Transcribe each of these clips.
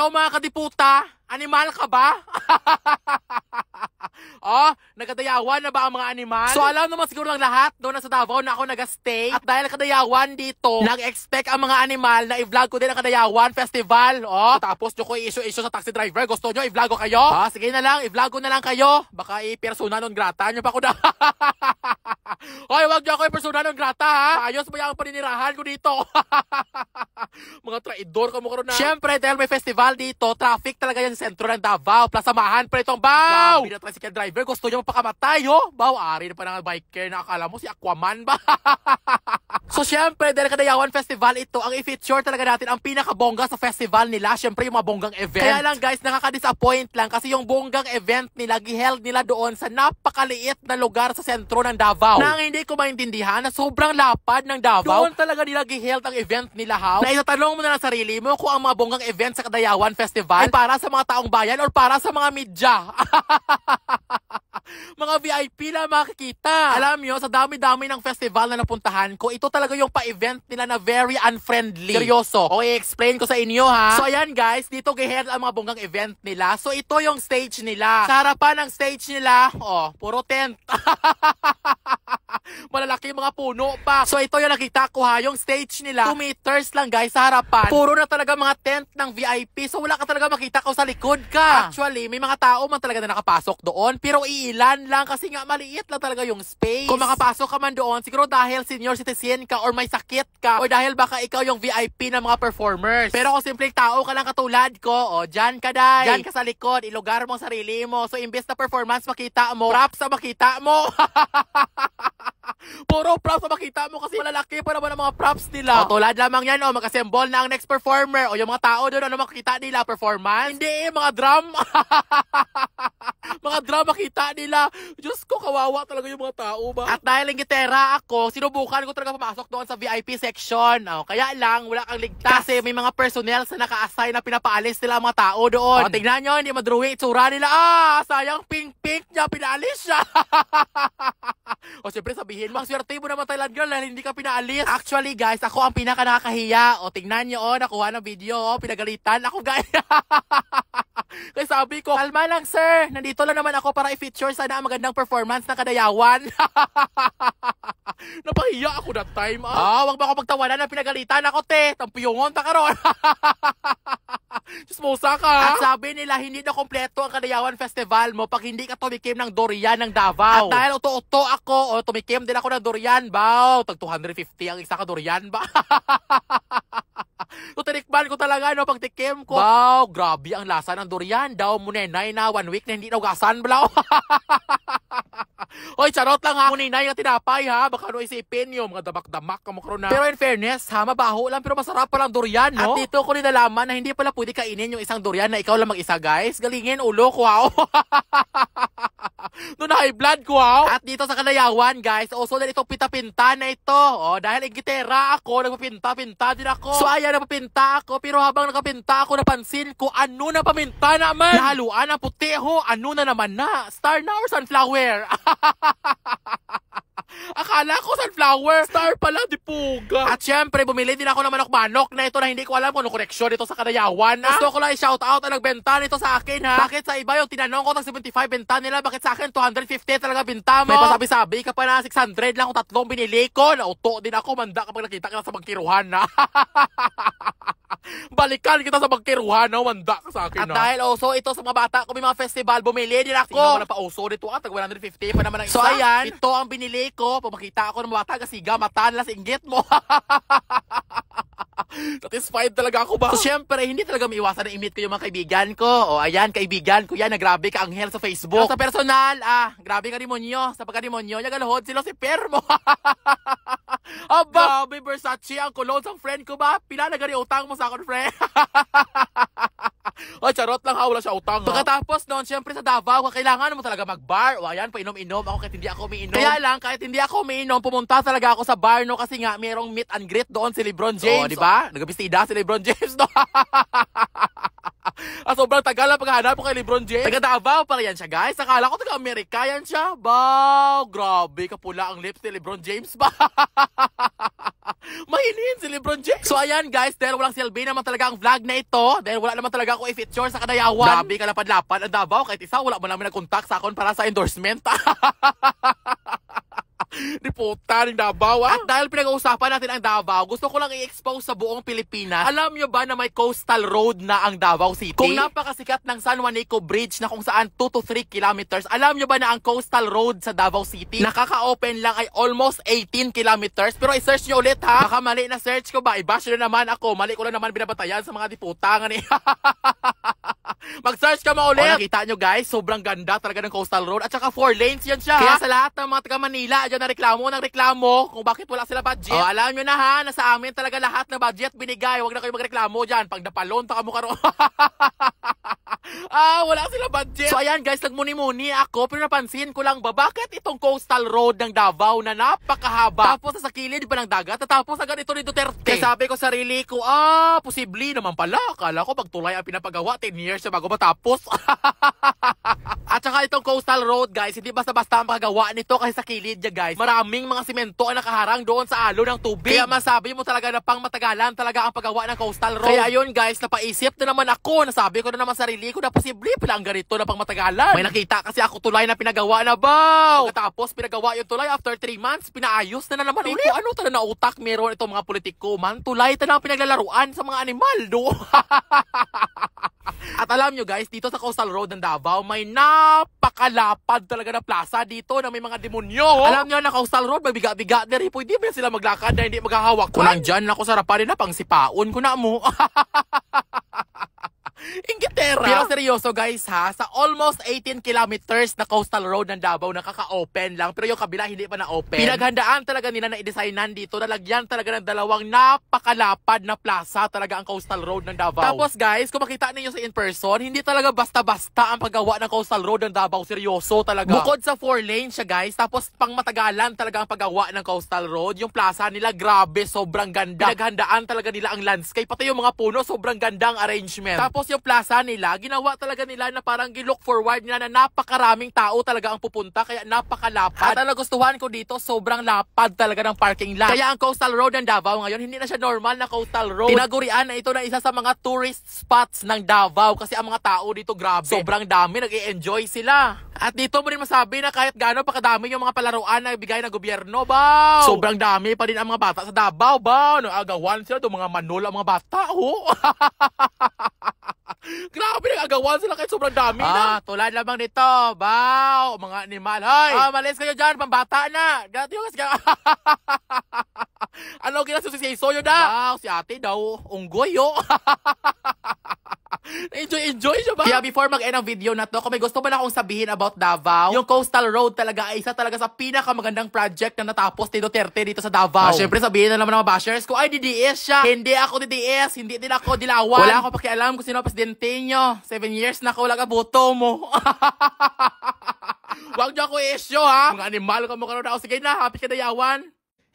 Hello mga kadiputa! Animal ka ba? oh, nagkadayawan na ba ang mga animal? So alam naman siguro ng lahat doon na sa Davao na ako nag-stay. At dahil kadayawan dito, nag-expect ang mga animal na i-vlog ko din ang kadayawan festival. Oh, tapos nyo ko i-issue-issue sa taxi driver. Gusto nyo i-vlog ko kayo? Ah, sige na lang, i-vlog ko na lang kayo. Baka i-persona non grata nyo pa ko na. Hoy, wag niyo ako ipersonal ng grata, ha? Ayos mo yung paninirahan ko dito. mga traidor ka mo na. Siyempre, dahil may festival dito, traffic talaga yan sa sentro ng Davao. Plus, samahan pa itong Bao! Grabe na tricycle driver, gusto niyo mapakamatay, ho? Bao, ari na pa ng biker na akala mo si Aquaman ba? so, siyempre, dahil Kadayawan Festival ito, ang i-feature talaga natin ang pinakabongga sa festival nila. Siyempre, yung mga bonggang event. Kaya lang, guys, nakaka-disappoint lang kasi yung bonggang event nila, giheld nila doon sa napakaliit na lugar sa sentro ng Davao. Nang hindi hindi ko maintindihan na sobrang lapad ng Davao. Doon talaga nila giheld ang event nila how? Na itatanong mo na lang sarili mo kung ang mga bonggang event sa Kadayawan Festival ay para sa mga taong bayan or para sa mga media. ay pila makikita. Alam nyo, sa dami-dami ng festival na napuntahan ko, ito talaga yung pa-event nila na very unfriendly. Seryoso. O, i-explain ko sa inyo ha. So, ayan guys, dito gihead ang mga bonggang event nila. So, ito yung stage nila. Sa harapan ng stage nila, oh, puro tent. malalaki mga puno pa. So ito yung nakita ko ha, yung stage nila, 2 meters lang guys sa harapan. Puro na talaga mga tent ng VIP. So wala ka talaga makita kung sa likod ka. Actually, may mga tao man talaga na nakapasok doon, pero iilan lang kasi kasi nga, maliit lang talaga yung space. Kung makapasok ka man doon, siguro dahil senior citizen ka or may sakit ka or dahil baka ikaw yung VIP ng mga performers. Pero kung simpleng tao ka lang katulad ko, o, oh, dyan ka day. Dyan ka sa likod, ilugar mo sarili mo. So, imbes na performance makita mo, props sa makita mo. Puro props na makita mo kasi malalaki pa naman ang mga props nila. O oh, tulad lamang yan, o, oh, magkasembol na ang next performer. O yung mga tao doon, ano makita nila? Performance? Hindi, eh, mga drum. mga drama makita nila. Diyos ko, kawawa talaga yung mga tao ba? At dahil ang gitera ako, sinubukan ko talaga pumasok doon sa VIP section. Oh, kaya lang, wala kang ligtas. Kasi may mga personnel sa naka-assign na pinapaalis nila ang mga tao doon. Oh, tingnan nyo, hindi madruwi itsura nila. Ah, sayang pink-pink niya, pinaalis siya. o siyempre sabihin ang swerte mo naman Thailand girl dahil hindi ka pinaalis. Actually guys, ako ang pinaka nakakahiya. O tingnan nyo oh, nakuha ng video oh, pinagalitan. Ako guys. Kaya sabi ko, kalma lang sir. Nandito lang naman ako para i-feature sana ang magandang performance ng kadayawan. Napahiya ako that time, ah. Ah, wag ba ako pagtawanan na pinagalitan ako, te. Tampiyongon ta karon. Diyos mo, saka. At sabi nila, hindi na kompleto ang Kadayawan Festival mo pag hindi ka tumikim ng durian ng Davao. At dahil uto-uto ako, o tumikim din ako ng durian, bao. Tag 250 ang isa ka durian, ba? so, tinikman ko talaga, no, pag pagtikim ko. Wow, grabe ang lasa ng durian. Daw mo na, na one week na hindi nagasan, blaw. Hoy, charot lang ha. Kuninay na tinapay ha. Baka ano isipin nyo, mga damak-damak ka na. Pero in fairness ha, mabaho lang pero masarap pa lang durian, no? At dito ko nalaman na hindi pala pwede kainin yung isang durian na ikaw lang mag-isa, guys. Galingin, ulo ko ha. Oh. Noon high blood ko wow. At dito sa Kalayawan guys, also dahil itong pinta-pinta na ito. Oh, dahil igitera ako, nagpapinta-pinta din ako. So ayan, napapinta ako. Pero habang nakapinta ako, napansin ko ano na paminta naman. Lahaluan ang puti ho, ano na naman na. Star na or sunflower? Akala ko sunflower. Star pala, di puga. At syempre, bumili din ako ng manok-manok na ito na hindi ko alam kung ano koneksyon ito sa kanayawan. Ah? Gusto ko lang i-shout out ang nagbenta nito sa akin ha. Bakit sa iba yung tinanong ko ng 75 benta nila, bakit sa akin 250 talaga benta mo? May pasabi-sabi ka pa na 600 lang kung tatlong binili ko. Nauto din ako, manda kapag nakita ka sa magkiruhan na. Balikan kita sa magkiruhan no? wanda ka sa akin. At na. dahil also ito sa mga bata ko may mga festival, bumili din ako. Tingnan mo na pa uso dito at ah, tag 150 pa naman ang isa. So ayan, ito ang binili ko. Pag makita ako ng mga bata kasi gamatan nila inggit mo. Satisfied talaga ako ba? So syempre, hindi talaga maiwasan na i-meet ko yung mga kaibigan ko. O ayan, kaibigan ko yan, na grabe ka hell sa Facebook. Pero sa personal, ah, grabe ka demonyo. Sa pagka pagkademonyo, nagaluhod sila si Permo. Aba, grabe Versace ang cologne sa friend ko ba? Pinalagari utang mo sa akin, friend. Ay, charot lang ha, wala siya utang. Ha? Pagkatapos noon, syempre sa Davao, kailangan mo talaga mag-bar. O ayan, painom-inom. Ako kahit hindi ako umiinom. Kaya lang, kahit hindi ako umiinom, pumunta talaga ako sa bar no kasi nga merong meet and greet doon si LeBron James. Oo, di ba? Nagabistida si LeBron James no. ah, sobrang tagal na paghahanap ko kay Lebron James. Taga Davao pala yan siya, guys. Akala ko taga Amerika yan siya. Wow, grabe. Kapula ang lips ni Lebron James ba? Mahinhin si Lebron James. So ayan guys, dahil walang silbi naman talaga ang vlog na ito, dahil wala naman talaga ako i-feature sa kadayawan. Grabe, ka kalapad-lapad ang Davao. Kahit isa, wala mo namin nag-contact sa akin para sa endorsement. Di puta ng Davao, ah. At dahil pinag-uusapan natin ang Davao, gusto ko lang i-expose sa buong Pilipinas. Alam nyo ba na may coastal road na ang Davao City? Kung napakasikat ng San Juanico Bridge na kung saan 2 to 3 kilometers, alam nyo ba na ang coastal road sa Davao City, nakaka-open lang ay almost 18 kilometers? Pero i-search nyo ulit, ha? Baka mali na search ko ba? I-bash na naman ako. Mali ko lang naman binabatayan sa mga diputangan, eh. Mag-search ka maulit. O, nakita nyo guys, sobrang ganda talaga ng coastal road. At saka 4 lanes yan siya. Kaya sa lahat ng mga taga Manila, dyan na reklamo ng reklamo kung bakit wala sila budget. Oh, alam nyo na ha, nasa amin talaga lahat ng budget binigay. Huwag na kayo magreklamo dyan. Pag napalonta taka mo karoon. ah, wala sila budget. So ayan guys, nagmuni-muni ako pero napansin ko lang ba bakit itong coastal road ng Davao na napakahaba. Tapos sa kilid pa ng dagat at tapos agad ito ni Duterte. Kaya sabi ko sarili ko, ah, posible naman pala. Akala ko pagtulay ang pinapagawa, 10 years na bago matapos. At saka itong coastal road guys, hindi basta-basta ang makagawa nito kasi sa kilid niya guys. Maraming mga simento ang nakaharang doon sa alo ng tubig. Kaya masabi mo talaga na pang matagalan talaga ang paggawa ng coastal road. Kaya ayun guys, napaisip na naman ako, nasabi ko na naman sarili ko na posible pala ang ganito na pang matagalan. May nakita kasi ako tulay na pinagawa na ba? Pagkatapos pinagawa yung tulay after 3 months, pinaayos na na naman ulit. Ko, ano tala na utak meron itong mga politiko man? Tulay tala pinaglalaruan sa mga animal do. At alam nyo guys, dito sa coastal road ng Davao, may na napakalapad talaga ng plaza dito na may mga demonyo. Oh. Alam niyo, na Coastal Road, magbiga-biga na rin. Pwede ba sila maglakad na hindi maghahawak? Kunang dyan, ako sarapan na pang sipaon ko na mo. Ingitera! Pero seryoso guys ha, sa almost 18 kilometers na coastal road ng Davao, nakaka-open lang. Pero yung kabila hindi pa na-open. Pinaghandaan talaga nila na i-designan dito. Nalagyan talaga ng dalawang napakalapad na plaza talaga ang coastal road ng Davao. Tapos guys, kung makita ninyo sa in-person, hindi talaga basta-basta ang paggawa ng coastal road ng Davao. Seryoso talaga. Bukod sa four lane siya guys, tapos pang matagalan talaga ang paggawa ng coastal road. Yung plaza nila, grabe, sobrang ganda. Pinaghandaan talaga nila ang landscape. Pati yung mga puno, sobrang gandang arrangement. Tapos yung plaza nila, ginawa talaga nila na parang gilook forward nila na napakaraming tao talaga ang pupunta, kaya napakalapad. At ang nagustuhan ko dito, sobrang lapad talaga ng parking lot. Kaya ang coastal road ng Davao ngayon, hindi na siya normal na coastal road. Tinagurian na ito na isa sa mga tourist spots ng Davao kasi ang mga tao dito grabe. Sobrang dami, nag enjoy sila. At dito mo rin masabi na kahit gaano pakadami yung mga palaruan na ibigay ng gobyerno, baw! Sobrang dami pa din ang mga bata sa Davao, baw! Nung agawan sila, mga manula, mga bata, ho! Oh. Grabe na agawan sila kahit sobrang dami ah, na. tulad lamang nito. Bow, mga animal. Hoy! Ah, malis kayo dyan, pambata na. Dati yung kasi... ano kinasusi si Isoyo na? Bow, si ate daw, unggoy yo. Oh. Enjoy, enjoy siya ba? Kaya before mag-end ang video na to, kung may gusto man akong sabihin about Davao, yung Coastal Road talaga ay isa talaga sa pinakamagandang project na natapos ni Duterte dito sa Davao. Ah, Siyempre sabihin na naman ng mga bashers ko, ay DDS siya. Hindi ako DDS, hindi din ako dilawan. Wala akong pakialam kung sino presidente nyo. Seven years na ako, wala ka boto mo. Huwag niyo ako issue ha. Mga animal ka mukha na ako. Sige na, happy ka na dayawan.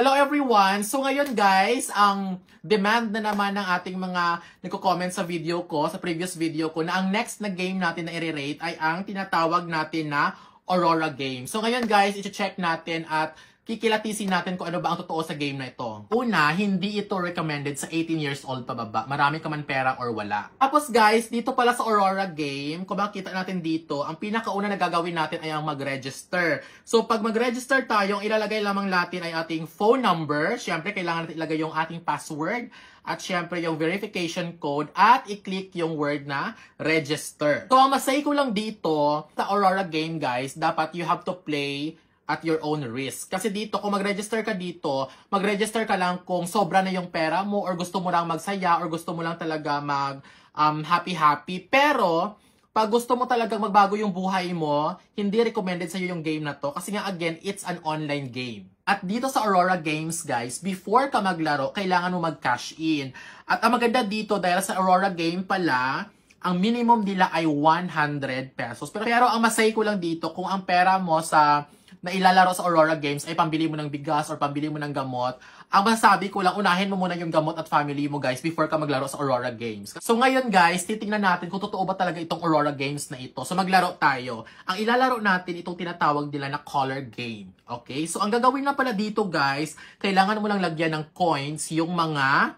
Hello everyone! So ngayon guys, ang demand na naman ng ating mga nagko-comment sa video ko, sa previous video ko, na ang next na game natin na i-rate ay ang tinatawag natin na Aurora game. So ngayon guys, i-check natin at kikilatisin natin kung ano ba ang totoo sa game na ito. Una, hindi ito recommended sa 18 years old pababa. Marami ka man pera or wala. Tapos guys, dito pala sa Aurora game, kung makikita natin dito, ang pinakauna na gagawin natin ay ang mag-register. So pag mag-register tayo, ang ilalagay lamang natin ay ating phone number. Siyempre, kailangan natin ilagay yung ating password at syempre yung verification code at i-click yung word na register. So ang masay ko lang dito sa Aurora game guys, dapat you have to play at your own risk. Kasi dito, kung mag-register ka dito, mag-register ka lang kung sobra na yung pera mo or gusto mo lang magsaya or gusto mo lang talaga mag um, happy-happy. Pero, pag gusto mo talagang magbago yung buhay mo, hindi recommended sa'yo yung game na to. Kasi nga again, it's an online game. At dito sa Aurora Games, guys, before ka maglaro, kailangan mo mag-cash in. At ang maganda dito, dahil sa Aurora Game pala, ang minimum nila ay 100 pesos. Pero, pero ang masay ko lang dito, kung ang pera mo sa na ilalaro sa Aurora Games ay pambili mo ng bigas or pambili mo ng gamot, ang masabi ko lang, unahin mo muna yung gamot at family mo guys before ka maglaro sa Aurora Games. So ngayon guys, titingnan natin kung totoo ba talaga itong Aurora Games na ito. So maglaro tayo. Ang ilalaro natin itong tinatawag nila na color game. Okay? So ang gagawin na pala dito guys, kailangan mo lang lagyan ng coins yung mga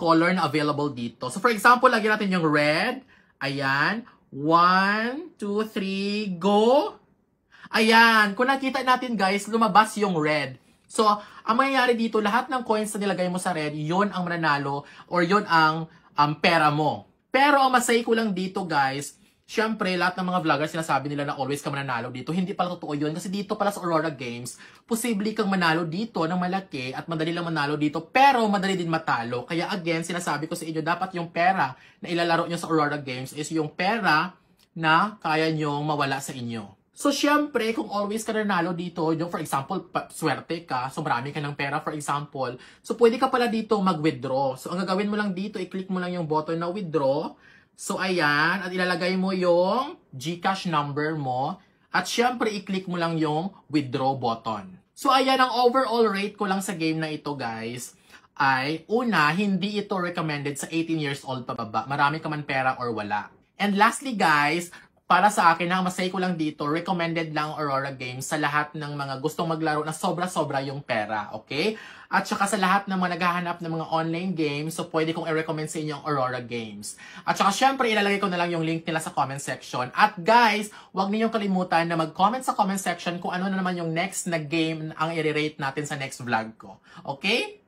color na available dito. So for example, lagyan natin yung red. Ayan. 1, 2, 3, go! Ayan, kung nakita natin guys, lumabas yung red. So, ang mangyayari dito, lahat ng coins na nilagay mo sa red, yon ang mananalo or yon ang um, pera mo. Pero ang masay ko lang dito guys, Siyempre, lahat ng mga vloggers sinasabi nila na always ka mananalo dito. Hindi pala totoo yun kasi dito pala sa Aurora Games, posible kang manalo dito ng malaki at madali lang manalo dito pero madali din matalo. Kaya again, sinasabi ko sa inyo, dapat yung pera na ilalaro nyo sa Aurora Games is yung pera na kaya nyong mawala sa inyo. So, syempre, kung always ka nanalo dito, yung for example, swerte ka, so marami ka ng pera, for example, so pwede ka pala dito mag-withdraw. So, ang gagawin mo lang dito, i-click mo lang yung button na withdraw. So, ayan, at ilalagay mo yung GCash number mo. At syempre, i-click mo lang yung withdraw button. So, ayan, ang overall rate ko lang sa game na ito, guys ay, una, hindi ito recommended sa 18 years old pababa. Marami ka man pera or wala. And lastly guys, para sa akin, ang masay ko lang dito, recommended lang Aurora Games sa lahat ng mga gustong maglaro na sobra-sobra yung pera, okay? At saka sa lahat ng mga naghahanap ng mga online games, so pwede kong i-recommend sa inyo ang Aurora Games. At saka syempre, ilalagay ko na lang yung link nila sa comment section. At guys, huwag ninyong kalimutan na mag-comment sa comment section kung ano na naman yung next na game ang i-rate natin sa next vlog ko, okay?